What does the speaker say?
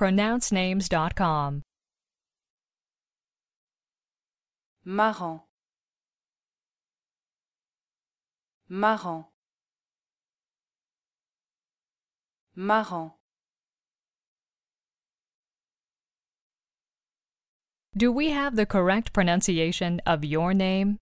pronouncenames.com. Marrant. Marrant. Marrant. Do we have the correct pronunciation of your name?